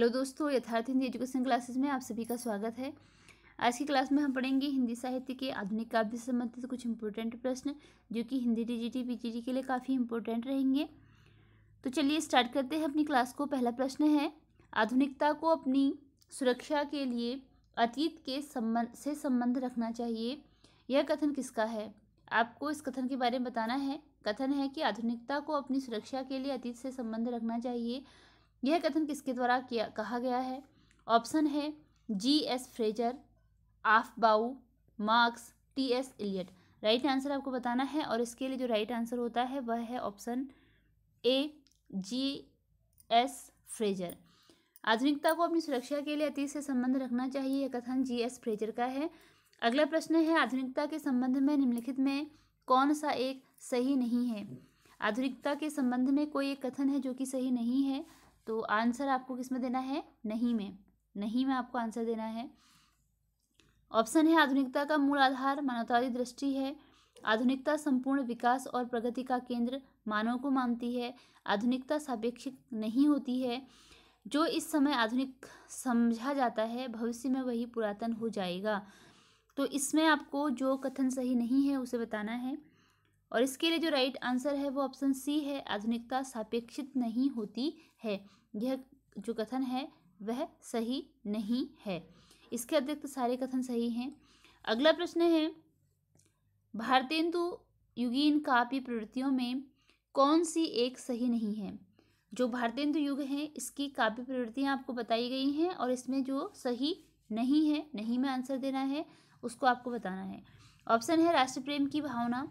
hello दोस्तों यथार्थ Hindi education classes में आप सभी का स्वागत है आज की क्लास में हम पढ़ेंगे हिंदी साहित्य के आधुनिक काव्य से संबंधित कुछ इंपॉर्टेंट प्रश्न जो कि हिंदी डी पीजीटी के लिए काफ़ी इंपॉर्टेंट रहेंगे तो चलिए स्टार्ट करते हैं अपनी क्लास को पहला प्रश्न है आधुनिकता को अपनी सुरक्षा के लिए अतीत के संबंध से संबंध रखना चाहिए यह कथन किसका है आपको इस कथन के बारे में बताना है कथन है कि आधुनिकता को अपनी सुरक्षा के लिए अतीत से संबंध रखना चाहिए यह कथन किसके द्वारा किया कहा गया है ऑप्शन है जी एस फ्रेजर आफ बाऊ Marx T S Eliot right answer आपको बताना है और इसके लिए जो राइट आंसर होता है वह है option A G S Fraser आधुनिकता को अपनी सुरक्षा के लिए अतीत से संबंध रखना चाहिए यह कथन जी एस फ्रेजर का है अगला प्रश्न है आधुनिकता के संबंध में निम्नलिखित में कौन सा एक सही नहीं है आधुनिकता के संबंध में कोई एक कथन है जो कि सही नहीं है तो आंसर आपको किस में देना है नहीं में नहीं में आपको आंसर देना है ऑप्शन है आधुनिकता का मूल आधार मानवतावादी दृष्टि है आधुनिकता संपूर्ण विकास और प्रगति का केंद्र मानव को मानती है आधुनिकता सापेक्षिक नहीं होती है जो इस समय आधुनिक समझा जाता है भविष्य में वही पुरातन हो जाएगा तो इसमें आपको जो कथन सही नहीं है उसे बताना है और इसके लिए जो राइट आंसर है वो ऑप्शन सी है आधुनिकता सापेक्षित नहीं होती है यह जो कथन है वह सही नहीं है इसके अतिरिक्त सारे कथन सही हैं अगला प्रश्न है भारतेंदु युगीन काव्य प्रवृत्तियों में कौन सी एक सही नहीं है जो भारतेंदु युग है इसकी काव्य प्रवृत्तियाँ आपको बताई गई हैं और इसमें जो सही नहीं है नहीं में आंसर देना है उसको आपको बताना है ऑप्शन है राष्ट्र प्रेम की भावना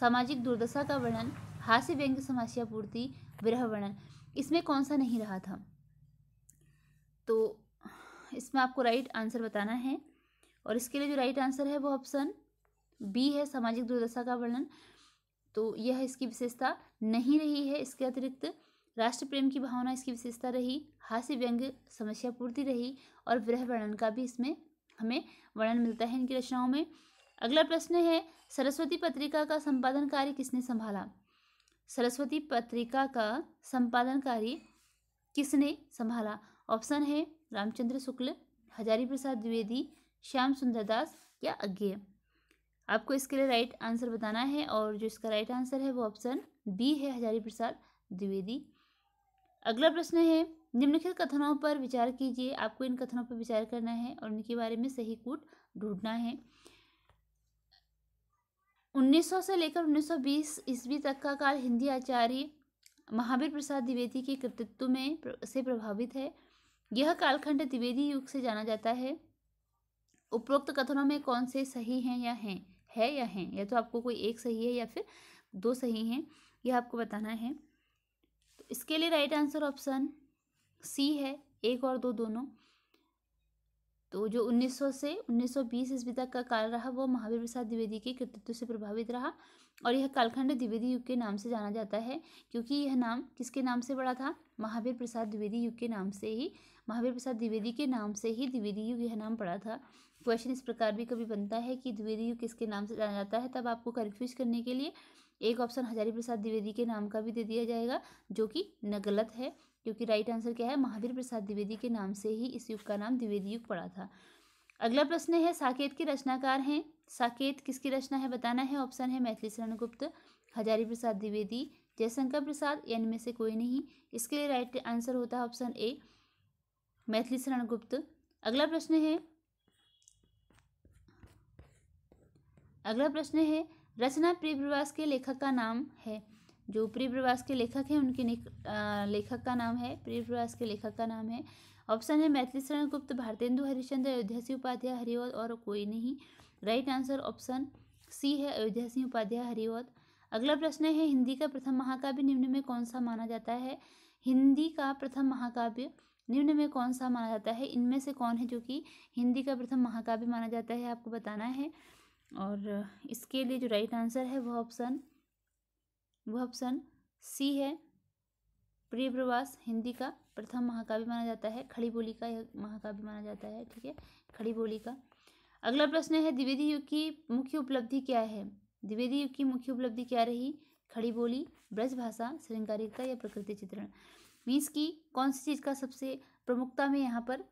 सामाजिक दुर्दशा का वर्णन हास्य व्यंग्य पूर्ति विरह वर्णन इसमें कौन सा नहीं रहा था तो इसमें आपको राइट आंसर बताना है और इसके लिए जो राइट आंसर है वो ऑप्शन बी है सामाजिक दुर्दशा का वर्णन तो यह इसकी विशेषता नहीं रही है इसके अतिरिक्त राष्ट्र प्रेम की भावना इसकी विशेषता रही हास्य व्यंग्य समस्या पूर्ति रही और विरह वर्णन का भी इसमें हमें वर्णन मिलता है इनकी रचनाओं में अगला प्रश्न है सरस्वती पत्रिका का संपादन कार्य किसने संभाला सरस्वती पत्रिका का संपादन कार्य किसने संभाला ऑप्शन है रामचंद्र शुक्ल हजारी प्रसाद द्विवेदी श्याम सुंदर दास या अज्ञे आपको इसके लिए राइट आंसर बताना है और जो इसका राइट आंसर है वो ऑप्शन बी है हजारी प्रसाद द्विवेदी अगला प्रश्न है निम्नलिखित कथनों पर विचार कीजिए आपको इन कथनों पर विचार करना है और इनके बारे में सही कूट ढूंढना है 1900 से लेकर 1920 ईस्वी तक का काल हिंदी आचार्य महावीर प्रसाद द्विवेदी के कृतित्व में से प्रभावित है यह कालखंड द्विवेदी युग से जाना जाता है उपरोक्त कथनों में कौन से सही हैं या हैं है या हैं या तो आपको कोई एक सही है या फिर दो सही हैं यह आपको बताना है तो इसके लिए राइट आंसर ऑप्शन सी है एक और दो दोनों तो जो 1900 से 1920 ईस्वी तक का काल रहा वो महावीर प्रसाद द्विवेदी के कृतित्व से प्रभावित रहा और यह कालखंड द्विवेदी युग के नाम से जाना जाता है क्योंकि यह नाम किसके नाम से बड़ा था महावीर प्रसाद द्विवेदी युग के नाम से ही महावीर प्रसाद द्विवेदी के नाम से ही द्विवेदी युग यह नाम पड़ा था क्वेश्चन इस प्रकार भी कभी बनता है कि द्विवेदी युग किसके नाम से जाना जाता है तब आपको कन्फ्यूज करने के लिए एक ऑप्शन हजारी प्रसाद द्विवेदी के नाम का भी दे दिया जाएगा जो कि न गलत है क्योंकि राइट आंसर क्या है महावीर प्रसाद द्विवेदी के नाम से ही इस युग का नाम द्विवेदी युग पड़ा था अगला प्रश्न है साकेत के रचनाकार हैं साकेत किसकी रचना है बताना है ऑप्शन है मैथिली शरण गुप्त हजारी प्रसाद द्विवेदी जयशंकर प्रसाद या इनमें से कोई नहीं इसके लिए राइट आंसर होता है ऑप्शन ए मैथिली शरण गुप्त अगला प्रश्न है अगला प्रश्न है रचना प्रवास के लेखक का नाम है जो प्रिय प्रवास के लेखक हैं उनके लेखक का नाम है प्रिय प्रवास के लेखक का नाम है ऑप्शन है मैथिली शरण गुप्त भारतेंदु हरिश्चंद्र अयोध्या सिंह उपाध्याय हरिवत और कोई नहीं राइट आंसर ऑप्शन सी है अयोध्या सिंह उपाध्याय हरिवत अगला प्रश्न है हिंदी का प्रथम महाकाव्य निम्न में कौन सा माना जाता है हिंदी का प्रथम महाकाव्य निम्न में कौन सा माना जाता है इनमें से कौन है जो कि हिंदी का प्रथम महाकाव्य माना जाता है आपको बताना है और इसके लिए जो राइट आंसर है वह ऑप्शन वह ऑप्शन सी है प्रियप्रवास हिंदी का प्रथम महाकाव्य माना जाता है खड़ी बोली का यह महाकाव्य माना जाता है ठीक है खड़ी बोली का अगला प्रश्न है द्विवेदी युग की मुख्य उपलब्धि क्या है द्विवेदी युग की मुख्य उपलब्धि क्या रही खड़ी बोली ब्रज भाषा श्रृंगारिकता या प्रकृति चित्रण मीन्स की कौन सी चीज़ का सबसे प्रमुखता में यहाँ पर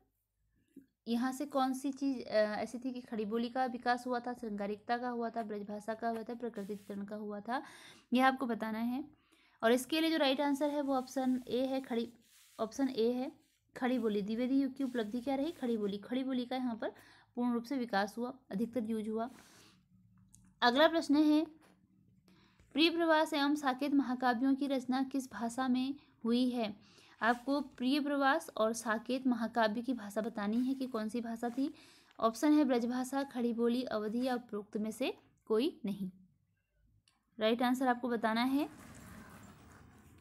यहाँ से कौन सी चीज़ ऐसी थी कि खड़ी बोली का विकास हुआ था श्रृंगारिकता का हुआ था ब्रजभाषा का हुआ था प्रकृतिकरण का हुआ था यह आपको बताना है और इसके लिए जो राइट आंसर है वो ऑप्शन ए है खड़ी ऑप्शन ए है खड़ी बोली द्विवेदी युग की उपलब्धि क्या रही खड़ी बोली खड़ी बोली का यहाँ पर पूर्ण रूप से विकास हुआ अधिकतर यूज हुआ अगला प्रश्न है प्रिय प्रवास एवं साकेत महाकाव्यों की रचना किस भाषा में हुई है आपको प्रिय प्रवास और साकेत महाकाव्य की भाषा बतानी है कि कौन सी भाषा थी ऑप्शन है ब्रजभाषा खड़ी बोली अवधि या उपरोक्त में से कोई नहीं राइट आंसर आपको बताना है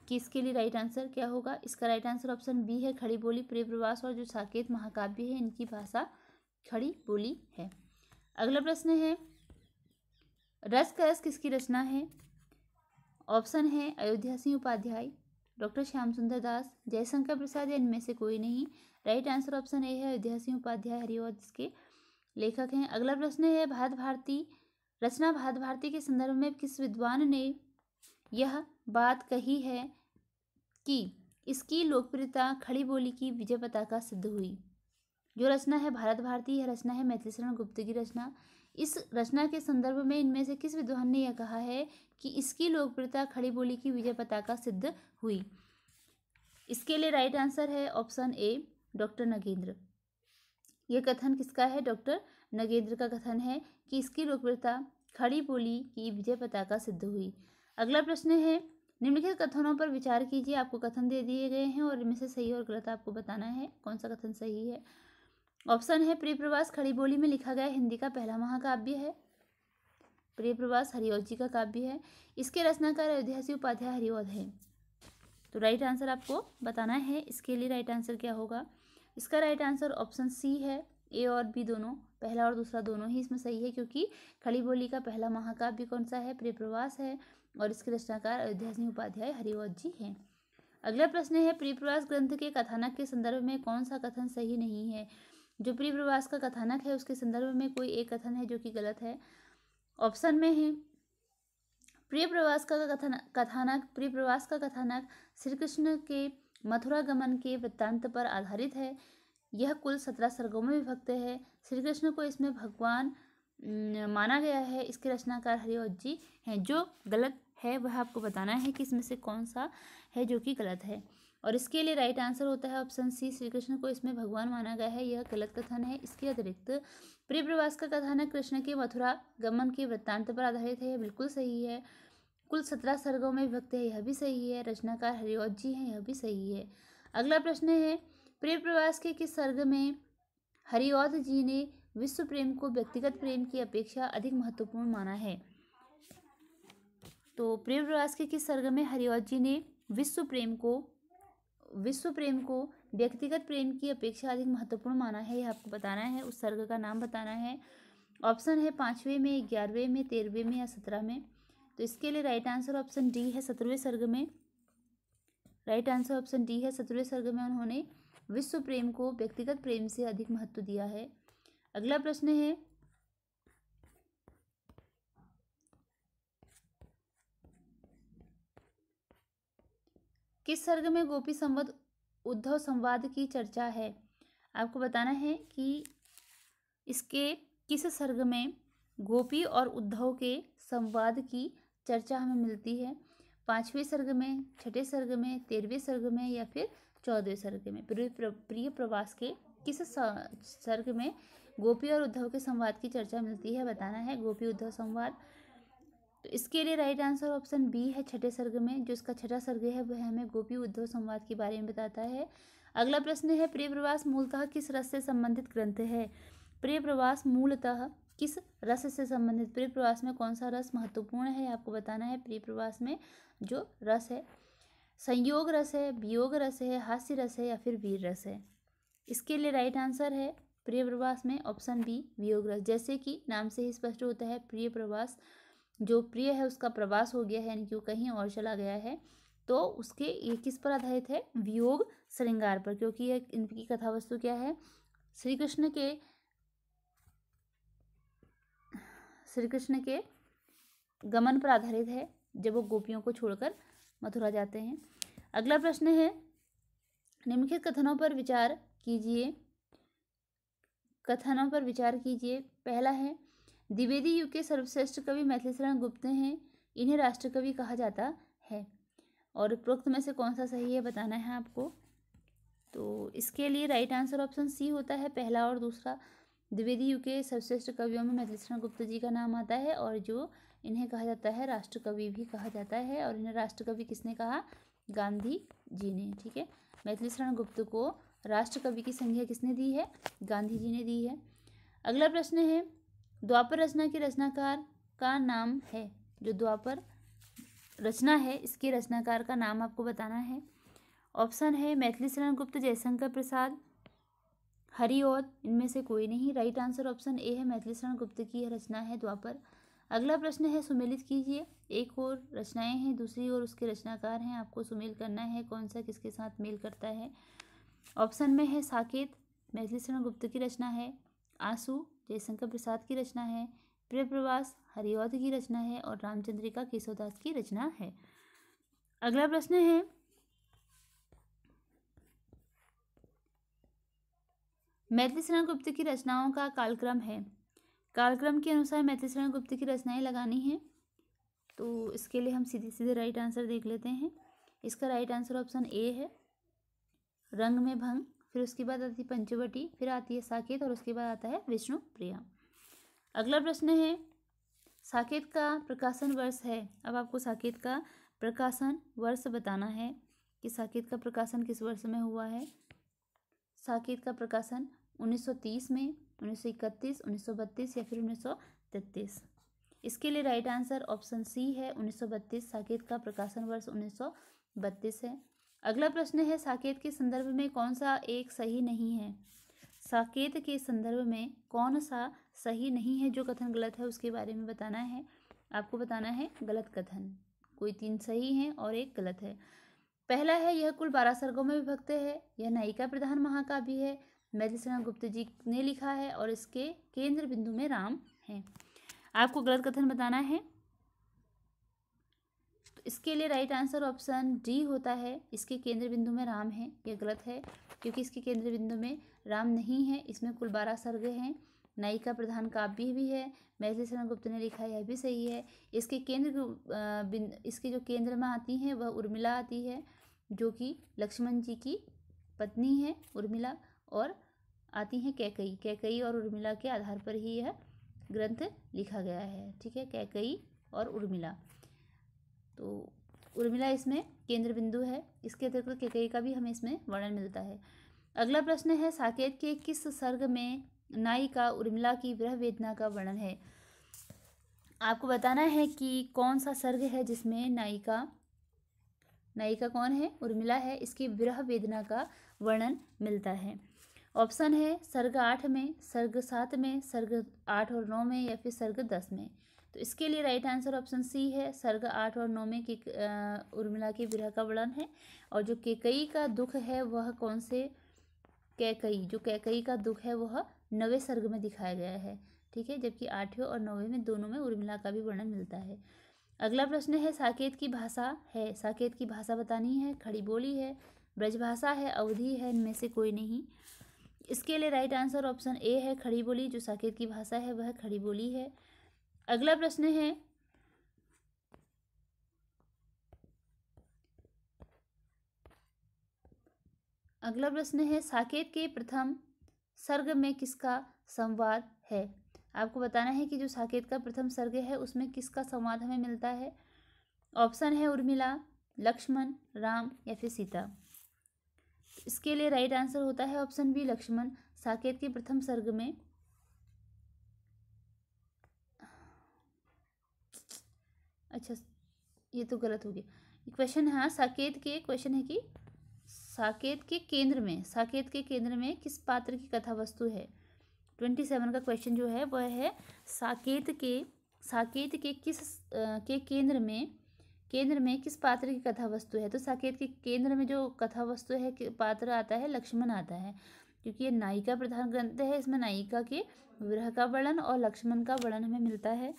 कि इसके लिए राइट आंसर क्या होगा इसका राइट आंसर ऑप्शन बी है खड़ी बोली प्रिय प्रवास और जो साकेत महाकाव्य है इनकी भाषा खड़ी बोली है अगला प्रश्न है रस का रस किसकी रचना है ऑप्शन है अयोध्या सिंह उपाध्याय डॉक्टर श्याम सुंदर दास जयशंकर प्रसाद या इनमें से कोई नहीं राइट आंसर ऑप्शन ए है अयोध्या सिंह उपाध्याय हरिवत इसके लेखक हैं अगला प्रश्न है भारत भारती रचना भारत भारती के संदर्भ में किस विद्वान ने यह बात कही है कि इसकी लोकप्रियता खड़ी बोली की विजय पताका सिद्ध हुई जो रचना है भारत भारती यह रचना है मैथिलीशरण गुप्त की रचना इस रचना के संदर्भ में इनमें से किस विद्वान ने यह कहा है कि इसकी लोकप्रियता खड़ी बोली की विजय पताका सिद्ध हुई इसके लिए राइट आंसर है ऑप्शन ए डॉक्टर नगेंद्र यह कथन किसका है डॉक्टर नगेंद्र का कथन है कि इसकी लोकप्रियता खड़ी बोली की विजय पताका सिद्ध हुई अगला प्रश्न है निम्नलिखित कथनों पर विचार कीजिए आपको कथन दे दिए गए हैं और इनमें से सही और गलत आपको बताना है कौन सा कथन सही है ऑप्शन है प्रिय प्रवास खड़ी बोली में लिखा गया हिंदी का पहला महाकाव्य है प्रिय प्रवास हरिओध जी का काव्य है इसके रचनाकार अयोध्या उपाध्याय हरिओद है तो राइट आंसर आपको बताना है इसके लिए राइट आंसर क्या होगा इसका राइट आंसर ऑप्शन सी है ए और बी दोनों पहला और दूसरा दोनों ही इसमें सही है क्योंकि खड़ी बोली का पहला महाकाव्य कौन सा है प्रिय प्रवास है और इसके रचनाकार अयोध्या सिंह उपाध्याय हरिवत जी हैं अगला प्रश्न है प्रिय प्रवास ग्रंथ के कथानक के संदर्भ में कौन सा कथन सही नहीं है जो प्रवास का कथानक है उसके संदर्भ में कोई एक कथन है जो कि गलत है ऑप्शन में है प्रिय प्रवास का कथन कथानक प्रिय प्रवास का कथानक श्री कृष्ण के मथुरा गमन के वृत्तांत पर आधारित है यह कुल सत्रह सर्गों में विभक्त है श्री कृष्ण को इसमें भगवान माना गया है इसके रचनाकार हरिवत जी हैं जो गलत है वह आपको बताना है कि इसमें से कौन सा है जो कि गलत है और इसके लिए राइट आंसर होता है ऑप्शन सी श्री कृष्ण को इसमें भगवान माना गया है यह गलत कथन है इसके अतिरिक्त प्रिय प्रवास का कथानक कृष्ण के मथुरा गमन के वृत्तांत पर आधारित है यह बिल्कुल सही है कुल सत्रह सर्गों में विभक्त है यह भी सही है रचनाकार हरिओज जी हैं यह भी सही है अगला प्रश्न है प्रिय प्रवास के किस सर्ग में हरिऔध जी ने विश्व प्रेम को व्यक्तिगत प्रेम की अपेक्षा अधिक महत्वपूर्ण माना है तो प्रेम प्रवास के किस सर्ग में हरिऔध जी ने विश्व प्रेम को विश्व प्रेम को व्यक्तिगत प्रेम की अपेक्षा अधिक महत्वपूर्ण माना है यह आपको बताना है उस सर्ग का नाम बताना है ऑप्शन है पाँचवें में ग्यारहवें में तेरहवें में या सत्रह में तो इसके लिए राइट आंसर ऑप्शन डी है सत्रहवें सर्ग में राइट आंसर ऑप्शन डी है सत्रहवें सर्ग में उन्होंने विश्व प्रेम को व्यक्तिगत प्रेम से अधिक महत्व दिया है अगला प्रश्न है किस सर्ग में गोपी संवाद उद्धव संवाद की चर्चा है आपको बताना है कि इसके किस सर्ग में गोपी और उद्धव के संवाद की चर्चा हमें मिलती है पांचवें सर्ग में छठे सर्ग में तेरहवें सर्ग में या फिर चौदहवें सर्ग में प्रिय प्रवास के किस सर्ग में गोपी और उद्धव के संवाद की चर्चा मिलती है बताना है गोपी उद्धव संवाद तो इसके लिए राइट आंसर ऑप्शन बी है छठे सर्ग में जो इसका छठा सर्ग है वह हमें गोपी उद्धव संवाद के बारे में बताता है अगला प्रश्न है प्रिय प्रवास मूलतः किस रस से संबंधित ग्रंथ है प्रिय प्रवास मूलतः किस रस से संबंधित प्रिय प्रवास में कौन सा रस महत्वपूर्ण है आपको बताना है प्रिय प्रवास में जो रस है संयोग रस है वियोग रस है हास्य रस है या फिर वीर रस है इसके लिए राइट आंसर है प्रिय प्रवास में ऑप्शन बी वियोग रस जैसे कि नाम से ही स्पष्ट होता है प्रिय प्रवास जो प्रिय है उसका प्रवास हो गया है यानी कि वो कहीं और चला गया है तो उसके ये किस पर आधारित है वियोग श्रृंगार पर क्योंकि ये इनकी कथा वस्तु क्या है श्री कृष्ण के श्री कृष्ण के गमन पर आधारित है जब वो गोपियों को छोड़कर मथुरा जाते हैं अगला प्रश्न है निम्नलिखित कथनों पर विचार कीजिए कथनों पर विचार कीजिए पहला है द्विवेदी युग के सर्वश्रेष्ठ कवि मैथिली शरण गुप्त हैं इन्हें राष्ट्रकवि कहा जाता है और उपरोक्त में से कौन सा सही है बताना है आपको तो इसके लिए राइट आंसर ऑप्शन सी होता है पहला और दूसरा द्विवेदी युग के सर्वश्रेष्ठ कवियों में मैथिली शरण गुप्त जी का नाम आता है और जो इन्हें कहा जाता है राष्ट्रकवि भी कहा जाता है और इन्हें राष्ट्रकवि किसने कहा गांधी जी ने ठीक है मैथिली शरण गुप्त को राष्ट्रकवि की संज्ञा किसने दी है गांधी जी ने दी है अगला प्रश्न है द्वापर रचना के रचनाकार का नाम है जो द्वापर रचना है इसके रचनाकार का नाम आपको बताना है ऑप्शन है मैथिली शरण गुप्त जयशंकर प्रसाद हरिओत इनमें से कोई नहीं राइट आंसर ऑप्शन ए है मैथिली शरण गुप्त की रचना है द्वापर अगला प्रश्न है सुमेलित कीजिए एक और रचनाएं हैं दूसरी ओर उसके रचनाकार हैं आपको सुमेल करना है कौन सा किसके साथ मेल करता है ऑप्शन में है साकेत मैथिली शरण गुप्त की रचना है आंसू जयशंकर प्रसाद की रचना है प्रियप्रवास हरिऔध की रचना है और रामचंद्रिका केशवदास की रचना है अगला प्रश्न है मैथिली शरण गुप्त की रचनाओं का कालक्रम है कालक्रम के अनुसार शरण गुप्त की रचनाएं लगानी हैं तो इसके लिए हम सीधे सीधे राइट आंसर देख लेते हैं इसका राइट आंसर ऑप्शन ए है रंग में भंग फिर उसके बाद आती है पंचवटी फिर आती है साकेत और उसके बाद आता है विष्णु प्रिया अगला प्रश्न है साकेत का प्रकाशन वर्ष है अब आपको साकेत का प्रकाशन वर्ष बताना है कि साकेत का प्रकाशन किस वर्ष में हुआ है साकेत का प्रकाशन 1930 में 1931, 1932 या फिर 1933 इसके लिए राइट आंसर ऑप्शन सी है 1932 साकेत का प्रकाशन वर्ष 1932 है अगला प्रश्न है साकेत के संदर्भ में कौन सा एक सही नहीं है साकेत के संदर्भ में कौन सा सही नहीं है जो कथन गलत है उसके बारे में बताना है आपको बताना है गलत कथन कोई तीन सही हैं और एक गलत है पहला है यह कुल बारह सर्गों में विभक्त है यह नायिका प्रधान महाकाव्य है मैथिलीशरण गुप्त जी ने लिखा है और इसके केंद्र बिंदु में राम हैं आपको गलत कथन बताना है इसके लिए राइट आंसर ऑप्शन डी होता है इसके केंद्र बिंदु में राम है यह गलत है क्योंकि इसके केंद्र बिंदु में राम नहीं है इसमें कुल बारह सर्ग हैं नायिका प्रधान काव्य भी है मैसे शरण गुप्त ने लिखा यह भी सही है इसके केंद्र इसके जो केंद्र में आती हैं वह उर्मिला आती है जो कि लक्ष्मण जी की पत्नी है उर्मिला और आती हैं कैकई कैकई और उर्मिला के आधार पर ही यह ग्रंथ लिखा गया है ठीक है कैकई और उर्मिला तो उर्मिला इसमें केंद्र बिंदु है इसके अतिरिक्त केकई का भी हमें इसमें वर्णन मिलता है अगला प्रश्न है साकेत के किस सर्ग में नाई का उर्मिला की विरह वेदना का वर्णन है आपको बताना है कि कौन सा सर्ग है जिसमें नायिका नायिका कौन है उर्मिला है इसकी विरह वेदना का वर्णन मिलता है ऑप्शन है सर्ग आठ में सर्ग सात में सर्ग आठ और नौ में या फिर सर्ग दस में तो इसके लिए राइट आंसर ऑप्शन सी है सर्ग आठ और नौ में के उर्मिला के विरह का वर्णन है और जो केकई का दुख है वह कौन से कैकई जो कैकई का दुख है वह नवे सर्ग में दिखाया गया है ठीक है जबकि आठवें और नौवें में दोनों में उर्मिला का भी वर्णन मिलता है अगला प्रश्न है साकेत की भाषा है साकेत की भाषा बतानी है खड़ी बोली है ब्रजभाषा है अवधि है इनमें से कोई नहीं इसके लिए राइट आंसर ऑप्शन ए है खड़ी बोली जो साकेत की भाषा है वह खड़ी बोली है अगला प्रश्न है अगला प्रश्न है साकेत के प्रथम सर्ग में किसका संवाद है आपको बताना है कि जो साकेत का प्रथम सर्ग है उसमें किसका संवाद हमें मिलता है ऑप्शन है उर्मिला लक्ष्मण राम या फिर सीता इसके लिए राइट आंसर होता है ऑप्शन बी लक्ष्मण साकेत के प्रथम सर्ग में अच्छा ये तो गलत हो गया क्वेश्चन है साकेत के क्वेश्चन है कि साकेत के केंद्र में साकेत के केंद्र में किस पात्र की कथा वस्तु है ट्वेंटी सेवन का क्वेश्चन जो है वह है साकेत के साकेत के किस के केंद्र में केंद्र में किस पात्र की कथा वस्तु है तो साकेत के केंद्र में जो कथा वस्तु है पात्र आता है लक्ष्मण आता है क्योंकि ये नायिका प्रधान ग्रंथ है इसमें नायिका के विरह का वर्णन और लक्ष्मण का वर्णन हमें मिलता है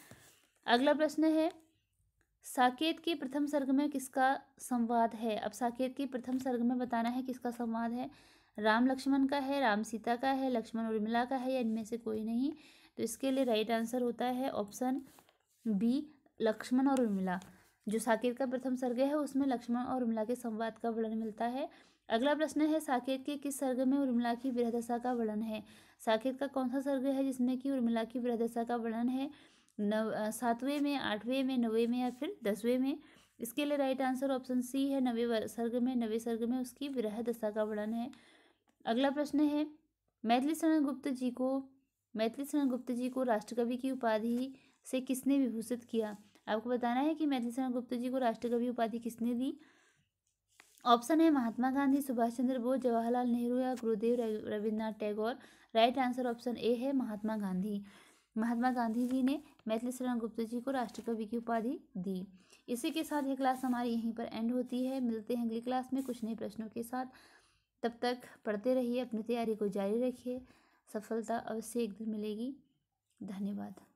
अगला प्रश्न है साकेत के प्रथम सर्ग में किसका संवाद है अब साकेत के प्रथम सर्ग में बताना है किसका संवाद है राम लक्ष्मण का है राम सीता का है लक्ष्मण उर्मिला का है या इनमें से कोई नहीं तो इसके लिए राइट आंसर होता है ऑप्शन बी लक्ष्मण और उर्मिला जो साकेत का प्रथम सर्ग है उसमें लक्ष्मण और उर्मिला के संवाद का वर्णन मिलता है अगला प्रश्न है साकेत के किस सर्ग में उर्मिला की वृहदशा का वर्णन है साकेत का कौन सा सर्ग है जिसमें कि उर्मिला की वृहदशा का वर्णन है नव सातवें में आठवें में नवे में या फिर दसवें में इसके लिए राइट आंसर ऑप्शन सी है नवे सर्ग में नवे सर्ग में उसकी विरह दशा का वर्णन है अगला प्रश्न है मैथिली शरण गुप्त जी को मैथिली शरण गुप्त जी को राष्ट्रकवि की उपाधि से किसने विभूषित किया आपको बताना है कि मैथिली शरण गुप्त जी को राष्ट्रकवि उपाधि किसने दी ऑप्शन है महात्मा गांधी सुभाष चंद्र बोस जवाहरलाल नेहरू या Gurudev Rabindranath Tagore right answer option A है महात्मा गांधी महात्मा गांधी जी ने मैथिली शरण गुप्त जी को राष्ट्रकवि की उपाधि दी इसी के साथ यह क्लास हमारी यहीं पर एंड होती है मिलते हैं अगली क्लास में कुछ नए प्रश्नों के साथ तब तक पढ़ते रहिए अपनी तैयारी को जारी रखिए सफलता अवश्य एक दिन मिलेगी धन्यवाद